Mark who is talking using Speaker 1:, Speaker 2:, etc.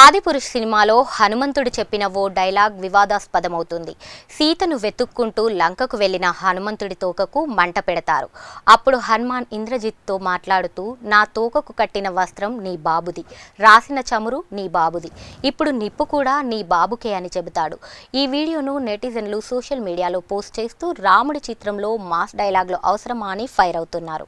Speaker 1: ఆదిపురుష్ సినిమాలో హనుమంతుడు చెప్పిన ఓ డైలాగ్ వివాదాస్పదమవుతుంది సీతను వెతుక్కుంటూ లంకకు వెళ్లిన హనుమంతుడి తోకకు మంట పెడతారు అప్పుడు హనుమాన్ ఇంద్రజిత్తో మాట్లాడుతూ నా తోకకు కట్టిన వస్త్రం నీ బాబుది రాసిన చమురు నీ బాబుది ఇప్పుడు నిప్పు కూడా నీ బాబుకే అని చెబుతాడు ఈ వీడియోను నెటిజన్లు సోషల్ మీడియాలో పోస్ట్ చేస్తూ రాముడి చిత్రంలో మాస్ డైలాగ్లు అవసరమా అని ఫైర్ అవుతున్నారు